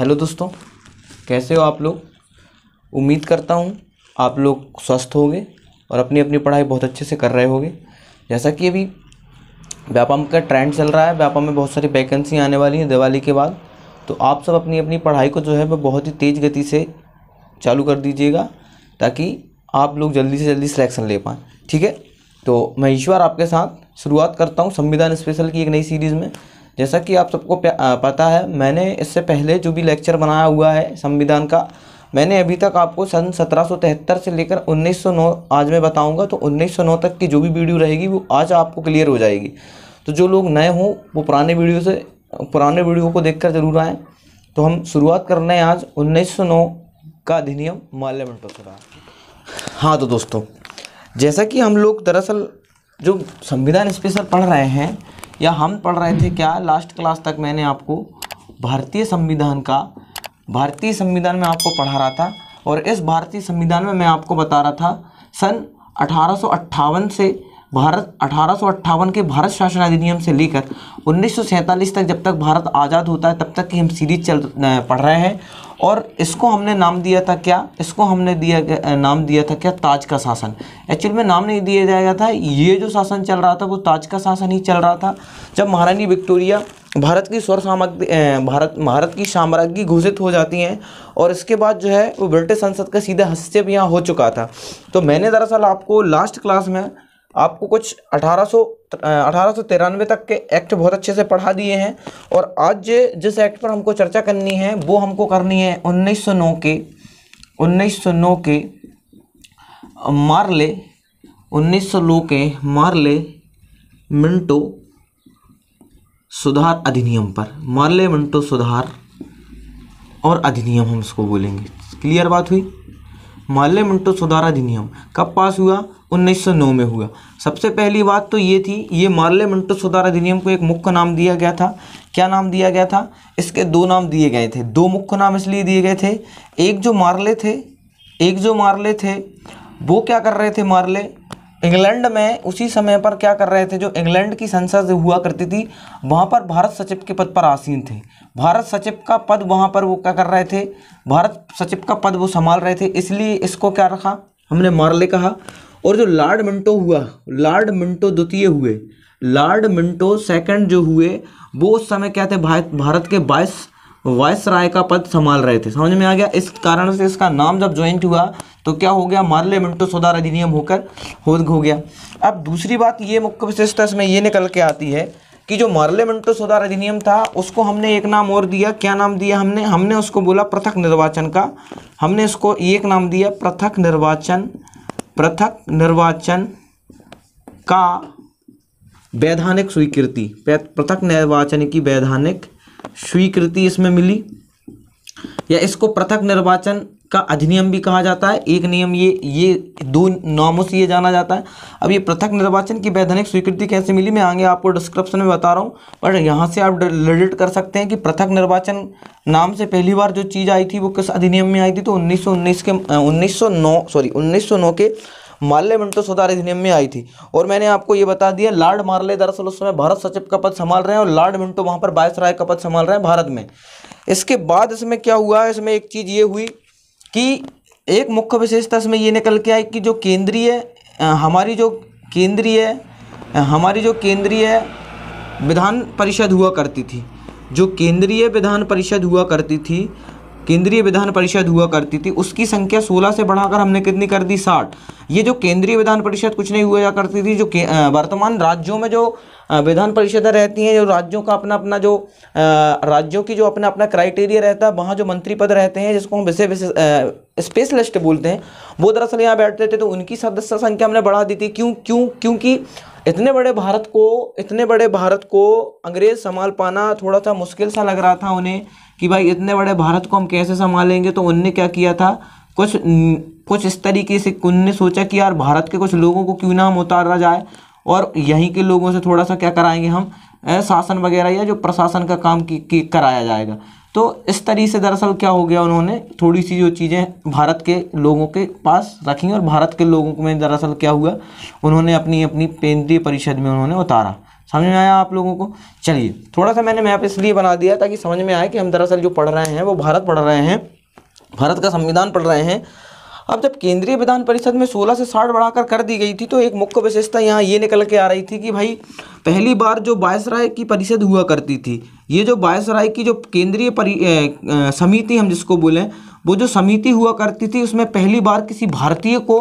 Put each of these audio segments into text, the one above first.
hello दोस्तों कैसे हो आप लोग उम्मीद करता हूँ आप लोग स्वस्थ होंगे और अपनी अपनी पढ़ाई बहुत अच्छे से कर रहे होंगे जैसा कि अभी व्यापम का ट्रेंड चल रहा है व्यापम में बहुत सारी वैकेंसी आने वाली हैं दिवाली के बाद तो आप सब अपनी अपनी पढ़ाई को जो है वह बहुत ही तेज़ गति से चालू कर दीजिएगा ताकि आप लोग जल्दी से जल्दी सिलेक्शन ले पाएँ ठीक है तो मैं ईश्वर आपके साथ शुरुआत करता हूँ संविधान स्पेशल की एक नई सीरीज़ में जैसा कि आप सबको पता है मैंने इससे पहले जो भी लेक्चर बनाया हुआ है संविधान का मैंने अभी तक आपको सन सत्रह से लेकर 1909 आज मैं बताऊंगा तो 1909 तक की जो भी वीडियो रहेगी वो आज आपको क्लियर हो जाएगी तो जो लोग नए हों वो पुराने वीडियो से पुराने वीडियो को देखकर जरूर आएँ तो हम शुरुआत कर रहे हैं आज 1909 का अधिनियम मार्लियामेंट ऑफ सुधार हाँ तो दोस्तों जैसा कि हम लोग दरअसल जो संविधान स्पेशल पढ़ रहे हैं या हम पढ़ रहे थे क्या लास्ट क्लास तक मैंने आपको भारतीय संविधान का भारतीय संविधान में आपको पढ़ा रहा था और इस भारतीय संविधान में मैं आपको बता रहा था सन अठारह से भारत अठारह के भारत शासन अधिनियम से लेकर उन्नीस तक जब तक भारत आज़ाद होता है तब तक की हम सीरीज चल पढ़ रहे हैं और इसको हमने नाम दिया था क्या इसको हमने दिया नाम दिया था क्या ताज का शासन एक्चुअल में नाम नहीं दिया जाएगा था ये जो शासन चल रहा था वो ताज का शासन ही चल रहा था जब महारानी विक्टोरिया भारत की स्वर सामग्री भारत भारत की साम्राज्ञी घोषित हो जाती हैं और इसके बाद जो है वो ब्रिटिश संसद का सीधा हस्तक्षेप यहाँ हो चुका था तो मैंने दरअसल आपको लास्ट क्लास में आपको कुछ अठारह सौ अठारह सौ तिरानवे तक के एक्ट बहुत अच्छे से पढ़ा दिए हैं और आज जिस एक्ट पर हमको चर्चा करनी है वो हमको करनी है उन्नीस सौ नौ के उन्नीस सौ नौ के मार्ले उन्नीस सौ नौ के मार्ले मिंटो सुधार अधिनियम पर मार्ले मिंटो सुधार और अधिनियम हम उसको बोलेंगे क्लियर बात हुई माले मिंटो सुधार अधिनियम कब पास हुआ 1909 में हुआ सबसे पहली बात तो ये थी ये मार्ले मिंटो सुधार अधिनियम को एक मुख्य नाम दिया गया था क्या नाम दिया गया था इसके दो नाम दिए गए थे दो मुख्य नाम इसलिए दिए गए थे एक जो मारले थे एक जो मारले थे वो क्या कर रहे थे मारले इंग्लैंड में उसी समय पर क्या कर रहे थे जो इंग्लैंड की संसद हुआ करती थी वहाँ पर भारत सचिव के पद पर आसीन थे भारत सचिव का पद वहाँ पर वो क्या कर रहे थे भारत सचिव का पद वो संभाल रहे थे इसलिए इसको क्या रखा हमने मार्ले कहा और जो लॉर्ड मिंटो हुआ लॉर्ड मिंटो द्वितीय हुए लॉर्ड मिंटो सेकंड जो हुए वो उस समय क्या थे भारत भारत के बाईस वायस राय का पद संभाल रहे थे समझ में आ गया इस कारण से इसका नाम जब ज्वाइंट हुआ तो क्या हो गया मार्लियामेंटो सुधार अधिनियम होकर हो हो गया अब दूसरी बात ये मुख्य विशेषता इसमें ये निकल के आती है कि जो मार्लियामेंटो सुधार अधिनियम था उसको हमने एक नाम और दिया क्या नाम दिया हमने हमने उसको बोला पृथक निर्वाचन का हमने इसको एक नाम दिया पृथक निर्वाचन पृथक निर्वाचन का वैधानिक स्वीकृति पृथक निर्वाचन की वैधानिक स्वीकृति इसमें मिली या इसको पृथक निर्वाचन का अधिनियम भी कहा जाता है एक नियम ये ये दो नामों से ये जाना जाता है अब ये पृथक निर्वाचन की वैधानिक स्वीकृति कैसे मिली मैं आगे आपको डिस्क्रिप्शन में बता रहा हूँ बट यहाँ से आप रिलेट कर सकते हैं कि पृथक निर्वाचन नाम से पहली बार जो चीज़ आई थी वो किस अधिनियम में आई थी तो उन्नीस के उन्नीस सॉरी उन्नीस के मार्ले मिंटो सुधार अधिनियम में आई थी और मैंने आपको ये बता दिया लॉर्ड मार्ले दरअसल उस समय भारत सचिव का पद संभाल रहे हैं और लॉर्ड मिंटो वहाँ पर राय का पद संभाल रहे हैं भारत में इसके बाद इसमें क्या हुआ इसमें एक चीज़ ये हुई कि एक मुख्य विशेषता इसमें ये निकल के आई कि जो केंद्रीय हमारी जो केंद्रीय हमारी जो केंद्रीय विधान परिषद हुआ करती थी जो केंद्रीय विधान परिषद हुआ करती थी केंद्रीय विधान परिषद हुआ करती थी उसकी संख्या 16 से बढ़ाकर हमने कितनी कर दी 60 ये जो केंद्रीय विधान परिषद कुछ नहीं हुआ करती थी जो वर्तमान राज्यों में जो विधान परिषदें रहती हैं जो राज्यों का अपना अपना जो राज्यों की जो अपना अपना क्राइटेरिया रहता है वहाँ जो मंत्री पद रहते हैं जिसको हम विषय विशेष स्पेशलिस्ट बोलते हैं वो दरअसल यहाँ बैठते थे तो उनकी सदस्य संख्या हमने बढ़ा दी थी क्यों क्यों क्योंकि इतने बड़े भारत को इतने बड़े भारत को अंग्रेज़ संभाल पाना थोड़ा सा मुश्किल सा लग रहा था उन्हें कि भाई इतने बड़े भारत को हम कैसे संभालेंगे तो उनने क्या किया था कुछ कुछ इस तरीके से उनने सोचा कि यार भारत के कुछ लोगों को क्यों ना हम उतारा जाए और यहीं के लोगों से थोड़ा सा क्या कराएंगे हम शासन वगैरह या जो प्रशासन का काम की, की कराया जाएगा तो इस तरीके से दरअसल क्या हो गया उन्होंने थोड़ी सी जो चीज़ें भारत के लोगों के पास रखी और भारत के लोगों में दरअसल क्या हुआ उन्होंने अपनी अपनी केंद्रीय परिषद में उन्होंने उतारा समझ में आया आप लोगों को चलिए थोड़ा सा मैंने मैप इसलिए बना दिया ताकि समझ में आए कि हम दरअसल जो पढ़ रहे हैं वो भारत पढ़ रहे हैं भारत का संविधान पढ़ रहे हैं अब जब केंद्रीय विधान परिषद में 16 से 60 बढ़ाकर कर दी गई थी तो एक मुख्य विशेषता यहाँ ये निकल के आ रही थी कि भाई पहली बार जो बायस राय की परिषद हुआ करती थी ये जो बायस राय की जो केंद्रीय समिति हम जिसको बोलें वो जो समिति हुआ करती थी उसमें पहली बार किसी भारतीय को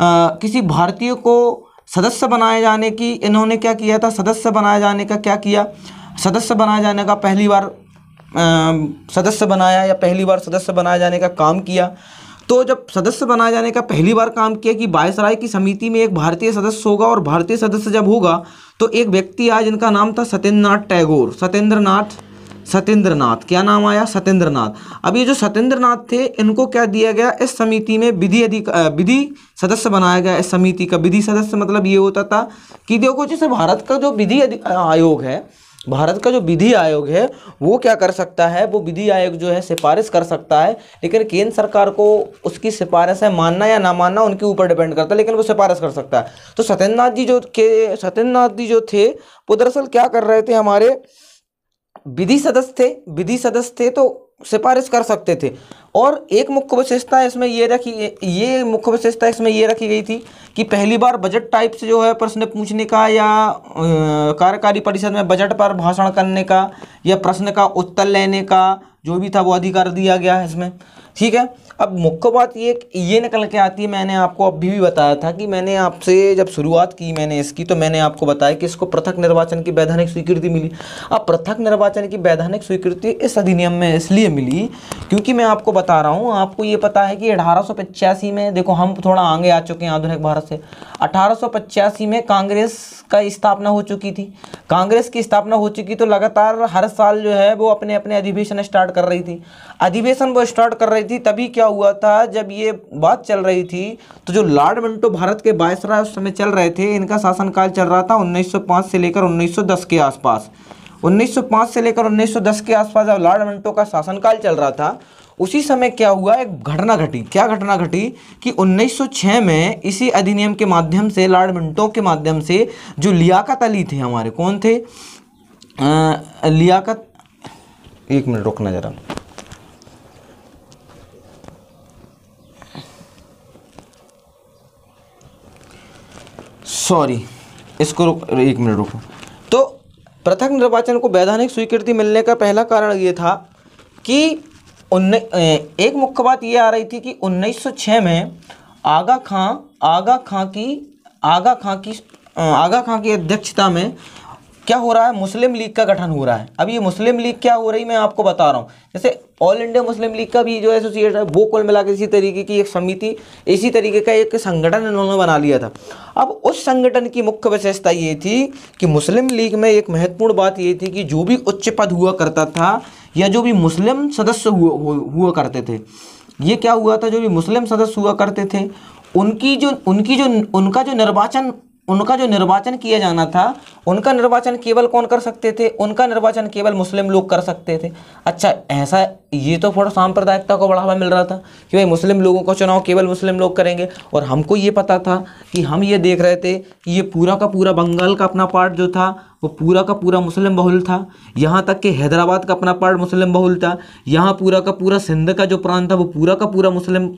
आ, किसी भारतीय को सदस्य बनाए जाने की इन्होंने क्या किया था सदस्य बनाए जाने का क्या किया सदस्य बनाए जाने का पहली बार सदस्य बनाया या पहली बार सदस्य बनाए जाने का काम किया तो जब सदस्य बनाए जाने का पहली बार काम किया कि बायसराय की समिति में एक भारतीय सदस्य होगा और भारतीय सदस्य जब होगा तो एक व्यक्ति आया जिनका नाम था सत्येंद्र टैगोर सत्येंद्र सत्येंद्रनाथ क्या नाम आया सत्येंद्रनाथ अब ये जो सत्येंद्रनाथ थे इनको क्या दिया गया इस समिति में विधि अधिक विधि सदस्य बनाया गया इस समिति का विधि सदस्य मतलब ये होता था कि देखो जैसे भारत का जो विधि आयोग है भारत का जो विधि आयोग है वो क्या कर सकता है वो विधि आयोग जो है सिफारिश कर सकता है लेकिन केंद्र सरकार को उसकी सिफारिश है मानना या ना मानना उनके ऊपर डिपेंड करता है लेकिन वो सिफारिश कर सकता है तो सत्येंद्र नाथ जी जो के सत्येंद्र नाथ जी जो थे वो दरअसल क्या कर रहे थे हमारे विधि सदस्य थे विधि सदस्य थे तो सिफारिश कर सकते थे और एक मुख्य विशेषता इसमें ये रखी ये मुख्य विशेषता इसमें ये रखी गई थी कि पहली बार बजट टाइप से जो है प्रश्न पूछने का या कार्यकारी परिषद में बजट पर भाषण करने का या प्रश्न का उत्तर लेने का जो भी था वो अधिकार दिया गया है इसमें ठीक है अब मुख्य बात ये ये निकल के आती है मैंने आपको अभी भी बताया था कि मैंने आपसे जब शुरुआत की मैंने इसकी तो मैंने आपको बताया कि इसको पृथक निर्वाचन की वैधानिक स्वीकृति मिली अब पृथक निर्वाचन की वैधानिक स्वीकृति इस अधिनियम में इसलिए मिली क्योंकि मैं आपको बता रहा हूँ आपको ये पता है कि अठारह में देखो हम थोड़ा आगे आ चुके हैं आधुनिक भारत से अठारह में कांग्रेस का स्थापना हो चुकी थी कांग्रेस की स्थापना हो चुकी तो लगातार हर साल जो है वो अपने अपने अधिवेशन स्टार्ट कर रही थी अधिवेशन वो स्टार्ट कर रही रही थी तभी क्या हुआ था जब ये बात चल रही थी तो जो लॉर्ड मिंटो भारत के वायसराय उस समय चल रहे थे इनका शासनकाल चल रहा था 1905 से लेकर 1910 के आसपास 1905 से लेकर 1910 के आसपास जब लॉर्ड मिंटो का शासनकाल चल रहा था उसी समय क्या हुआ एक घटना घटी क्या घटना घटी कि 1906 में इसी अधिनियम के माध्यम से लॉर्ड मिंटो के माध्यम से जो लियाकत अली थे हमारे कौन थे आ, लियाकत एक मिनट रुकना जरा सॉरी इसको एक मिनट रुको तो पृथक निर्वाचन को वैधानिक स्वीकृति मिलने का पहला कारण ये था कि एक मुख्य बात ये आ रही थी कि 1906 में आगा खां आगा खां की आगा खां की आगा खां की अध्यक्षता में क्या हो रहा है मुस्लिम लीग का गठन हो रहा है अब ये मुस्लिम लीग क्या हो रही मैं आपको बता रहा हूँ जैसे ऑल इंडिया मुस्लिम लीग का भी जो एसोसिएट है वो कुल मिला इसी तरीके की एक समिति इसी तरीके का एक संगठन इन्होंने बना लिया था अब उस संगठन की मुख्य विशेषता ये थी कि मुस्लिम लीग में एक महत्वपूर्ण बात ये थी कि जो भी उच्च पद हुआ करता था या जो भी मुस्लिम सदस्य हुआ हुआ करते थे ये क्या हुआ था जो भी मुस्लिम सदस्य हुआ करते थे उनकी जो उनकी जो उनका जो निर्वाचन उनका जो निर्वाचन किया जाना था उनका निर्वाचन केवल कौन कर सकते थे उनका निर्वाचन केवल मुस्लिम लोग कर सकते थे अच्छा ऐसा ये तो थोड़ा सांप्रदायिकता को बढ़ावा मिल रहा था कि भाई मुस्लिम लोगों का चुनाव केवल मुस्लिम लोग करेंगे और हमको ये पता था कि हम ये देख रहे थे कि ये पूरा का पूरा बंगाल का अपना पार्ट जो था वो पूरा का पूरा मुस्लिम बहुल था यहाँ तक कि हैदराबाद का अपना पार्ट मुस्लिम बहुल था यहाँ पूरा का पूरा सिंध का जो प्रांत था वो पूरा का पूरा मुस्लिम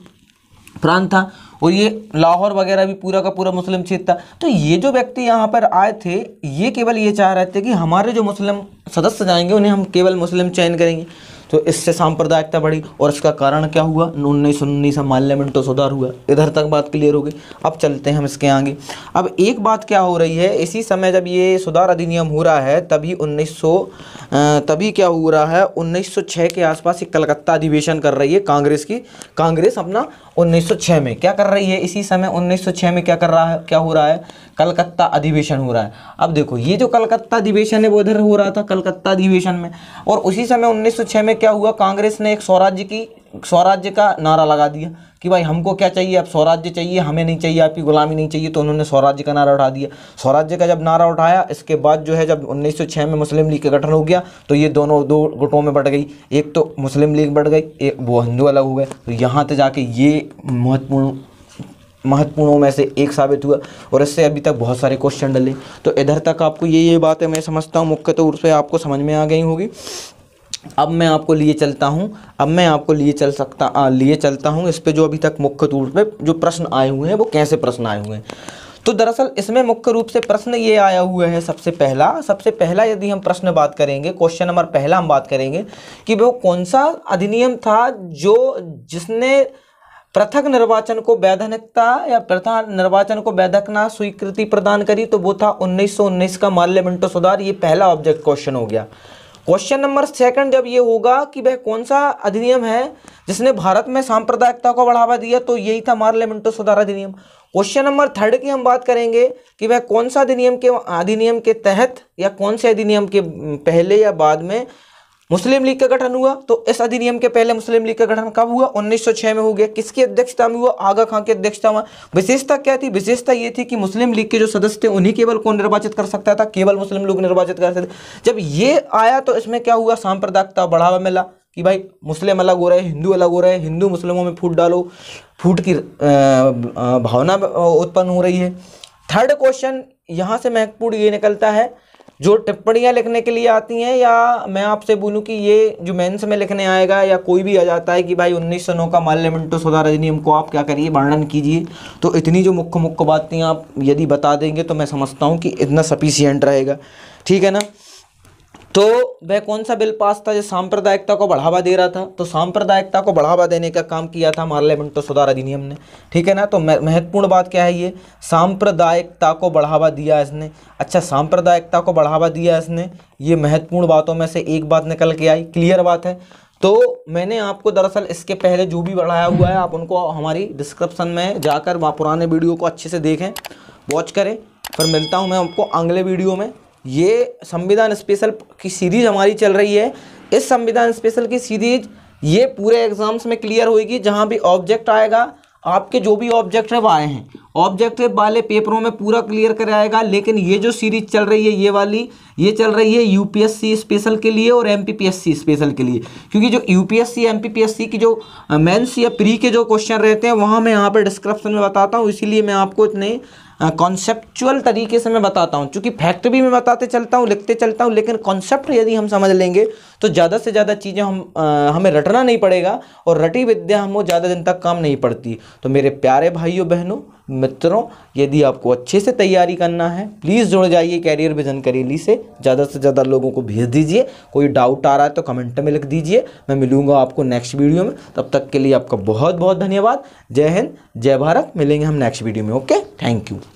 प्रांत था और ये लाहौर वगैरह भी पूरा का पूरा मुस्लिम क्षेत्र था तो ये जो व्यक्ति यहाँ पर आए थे ये केवल ये चाह रहे थे कि हमारे जो मुस्लिम सदस्य जाएंगे उन्हें हम केवल मुस्लिम चयन करेंगे तो इससे सांप्रदायिकता बढ़ी और इसका कारण क्या हुआ उन्नीस सौ उन्नीस में तो सुधार हुआ इधर तक बात क्लियर हो गई अब चलते हैं हम इसके आगे अब एक बात क्या हो रही है इसी समय जब ये सुधार अधिनियम हो रहा है तभी उन्नीस तभी क्या हो रहा है उन्नीस के आसपास एक कलकत्ता अधिवेशन कर रही है कांग्रेस की कांग्रेस अपना उन्नीस में क्या कर रही है इसी समय उन्नीस में क्या कर रहा है क्या हो रहा है कलकत्ता अधिवेशन हो रहा है अब देखो ये जो कलकत्ता अधिवेशन है वो इधर हो रहा था कलकत्ता अधिवेशन में और उसी समय 1906 में क्या हुआ कांग्रेस ने एक स्वराज्य की स्वराज्य का नारा लगा दिया कि भाई हमको क्या चाहिए अब स्वराज्य चाहिए हमें नहीं चाहिए आपकी गुलामी नहीं चाहिए तो उन्होंने स्वराज्य का नारा उठा दिया स्वराज्य का जब नारा उठाया इसके बाद जो है जब 1906 में मुस्लिम लीग का गठन हो गया तो ये दोनों दो गुटों में बढ़ गई एक तो मुस्लिम लीग बढ़ गई एक वो हिंदू अलग हो गए तो यहाँ तक जाके ये महत्वपूर्ण महत्वपूर्णों में से एक साबित हुआ और इससे अभी तक बहुत सारे क्वेश्चन डले तो इधर तक आपको ये ये बातें मैं समझता हूँ मुख्य तौर से आपको समझ में आ गई होगी अब मैं आपको लिए चलता हूँ अब मैं आपको लिए चल सकता आ, लिए चलता हूँ इस पर जो अभी तक मुख्य तौर पर जो प्रश्न आए हुए हैं वो कैसे प्रश्न आए हुए हैं तो दरअसल इसमें मुख्य रूप से प्रश्न ये आया हुआ है सबसे पहला सबसे पहला यदि हम प्रश्न बात करेंगे क्वेश्चन नंबर पहला हम बात करेंगे कि वो कौन सा अधिनियम था जो जिसने पृथक निर्वाचन को वैधानिकता या प्रथा निर्वाचन को वैधक ना स्वीकृति प्रदान करी तो वो था 1919 का माल्य मिंटो सुधार ये पहला ऑब्जेक्ट क्वेश्चन हो गया क्वेश्चन नंबर सेकंड जब ये होगा कि वह कौन सा अधिनियम है जिसने भारत में सांप्रदायिकता को बढ़ावा दिया तो यही था मार्लियामेंटो सुधार अधिनियम क्वेश्चन नंबर थर्ड की हम बात करेंगे कि वह कौन सा अधिनियम के अधिनियम के तहत या कौन से अधिनियम के पहले या बाद में मुस्लिम लीग का गठन हुआ तो इस अधिनियम के पहले मुस्लिम लीग का गठन कब हुआ 1906 में हो गया किसकी अध्यक्षता में हुआ आगा खां की अध्यक्षता में विशेषता क्या थी विशेषता ये थी कि मुस्लिम लीग के जो सदस्य थे उन्हीं केवल को निर्वाचित कर सकता था केवल मुस्लिम लोग निर्वाचित कर सकते थे जब ये आया तो इसमें क्या हुआ सांप्रदायिकता बढ़ावा मिला कि भाई मुस्लिम अलग हो रहे हैं हिंदू अलग हो रहे हैं हिंदू मुस्लिमों में फूट डालो फूट की भावना उत्पन्न हो रही है थर्ड क्वेश्चन यहाँ से महत्वपूर्ण ये निकलता है जो टिप्पणियाँ लिखने के लिए आती हैं या मैं आपसे बोलूँ कि ये जो मेंस में लिखने आएगा या कोई भी आ जाता है कि भाई उन्नीस सौ नौ का माल्य मिनटो अधिनियम को आप क्या करिए वर्णन कीजिए तो इतनी जो मुख्य मुख्य बातें आप यदि बता देंगे तो मैं समझता हूँ कि इतना सफिशियंट रहेगा ठीक है ना तो वह कौन सा बिल पास था जो सांप्रदायिकता को बढ़ावा दे रहा था तो सांप्रदायिकता को बढ़ावा देने का काम किया था तो सुधार अधिनियम ने ठीक है ना तो महत्वपूर्ण बात क्या है ये सांप्रदायिकता को बढ़ावा दिया इसने अच्छा सांप्रदायिकता को बढ़ावा दिया इसने ये महत्वपूर्ण बातों में से एक बात निकल के आई क्लियर बात है तो मैंने आपको दरअसल इसके पहले जो भी बढ़ाया हुआ है आप उनको हमारी डिस्क्रिप्शन में जाकर वहाँ पुराने वीडियो को अच्छे से देखें वॉच करें फिर मिलता हूँ मैं आपको अगले वीडियो में ये संविधान स्पेशल की सीरीज़ हमारी चल रही है इस संविधान स्पेशल की सीरीज ये पूरे एग्ज़ाम्स में क्लियर होगी जहाँ भी ऑब्जेक्ट आएगा आपके जो भी ऑब्जेक्टिव आए हैं ऑब्जेक्टिव वाले पेपरों में पूरा क्लियर कराएगा लेकिन ये जो सीरीज चल रही है ये वाली ये चल रही है यूपीएससी स्पेशल के लिए और एमपीपीएससी स्पेशल के लिए क्योंकि जो यूपीएससी एमपीपीएससी की जो मेंस या प्री के जो क्वेश्चन रहते हैं वहाँ मैं यहाँ पर डिस्क्रिप्शन में बताता हूँ इसीलिए मैं आपको इतने कॉन्सेप्चुअल तरीके से मैं बताता हूँ चूँकि फैक्ट भी मैं बताते चलता हूँ लिखते चलता हूँ लेकिन कॉन्सेप्ट यदि हम समझ लेंगे तो ज़्यादा से ज़्यादा चीज़ें हम आ, हमें रटना नहीं पड़ेगा और रटी विद्या हम ज़्यादा दिन तक काम नहीं पड़ती तो मेरे प्यारे भाइयों बहनों मित्रों यदि आपको अच्छे से तैयारी करना है प्लीज़ जुड़ जाइए कैरियर विजन करेली से ज़्यादा से ज़्यादा लोगों को भेज दीजिए कोई डाउट आ रहा है तो कमेंट में लिख दीजिए मैं मिलूंगा आपको नेक्स्ट वीडियो में तब तक के लिए आपका बहुत बहुत धन्यवाद जय हिंद जय भारत मिलेंगे हम नेक्स्ट वीडियो में ओके थैंक यू